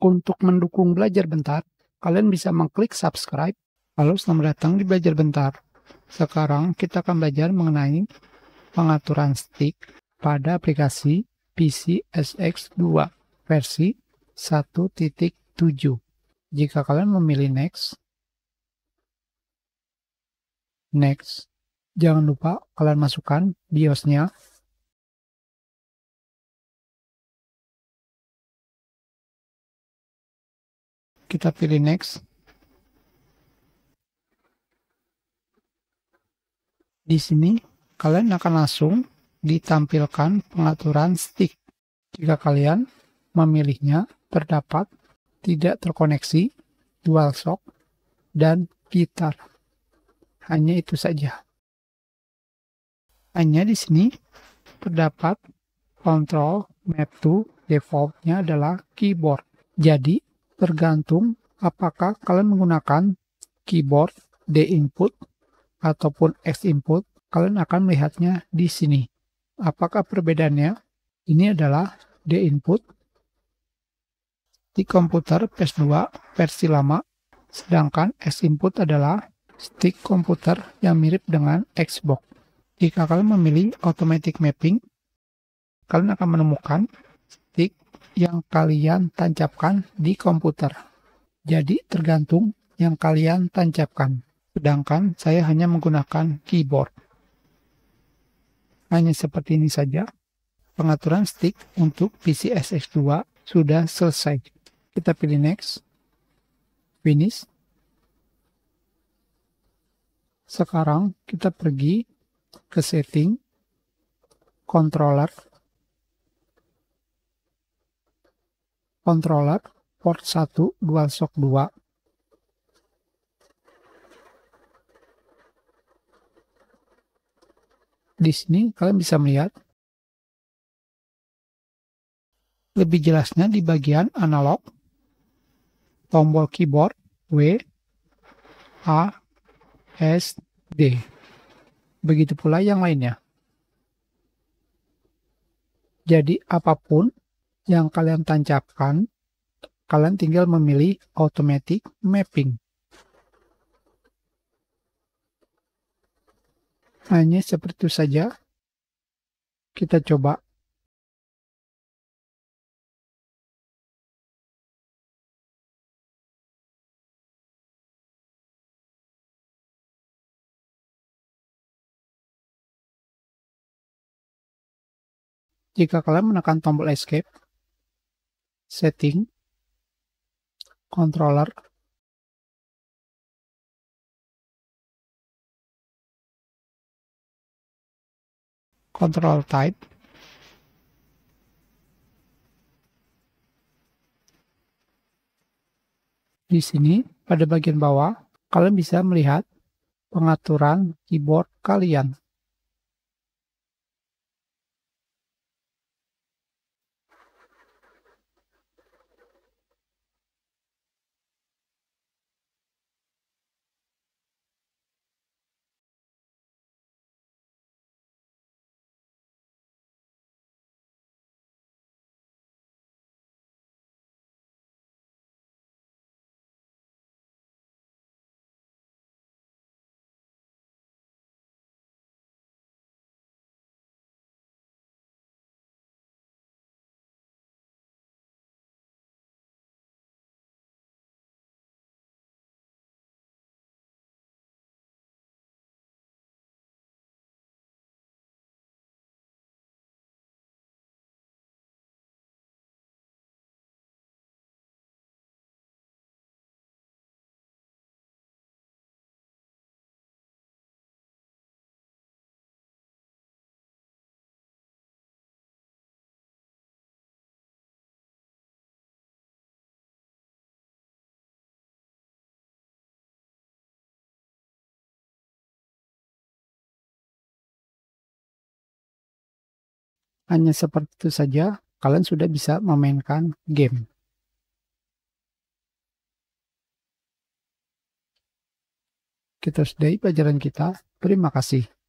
Untuk mendukung belajar bentar, kalian bisa mengklik subscribe. Lalu selamat datang di belajar bentar. Sekarang kita akan belajar mengenai pengaturan stick pada aplikasi PC SX2 versi 1.7. Jika kalian memilih next, next, jangan lupa kalian masukkan biosnya. Kita pilih next. Di sini kalian akan langsung ditampilkan pengaturan stick. Jika kalian memilihnya terdapat tidak terkoneksi, dual shock dan gitar. Hanya itu saja. Hanya di sini terdapat control map to default-nya adalah keyboard. Jadi tergantung apakah kalian menggunakan keyboard D input ataupun X input, kalian akan melihatnya di sini. Apakah perbedaannya? Ini adalah D input di komputer PS2 versi lama, sedangkan X input adalah stick komputer yang mirip dengan Xbox. Jika kalian memilih automatic mapping, kalian akan menemukan yang kalian tancapkan di komputer. Jadi tergantung yang kalian tancapkan. Sedangkan saya hanya menggunakan keyboard. Hanya seperti ini saja. Pengaturan stick untuk PC SX2 sudah selesai. Kita pilih next. Finish. Sekarang kita pergi ke setting controller controller port 1 DualShock 2 di sini kalian bisa melihat lebih jelasnya di bagian analog tombol keyboard W A S D begitu pula yang lainnya jadi apapun yang kalian tancapkan, kalian tinggal memilih automatic mapping. Hanya seperti itu saja. Kita coba jika kalian menekan tombol escape, setting controller control type di sini pada bagian bawah kalian bisa melihat pengaturan keyboard kalian Hanya seperti itu saja, kalian sudah bisa memainkan game. Kita sudahi pelajaran kita. Terima kasih.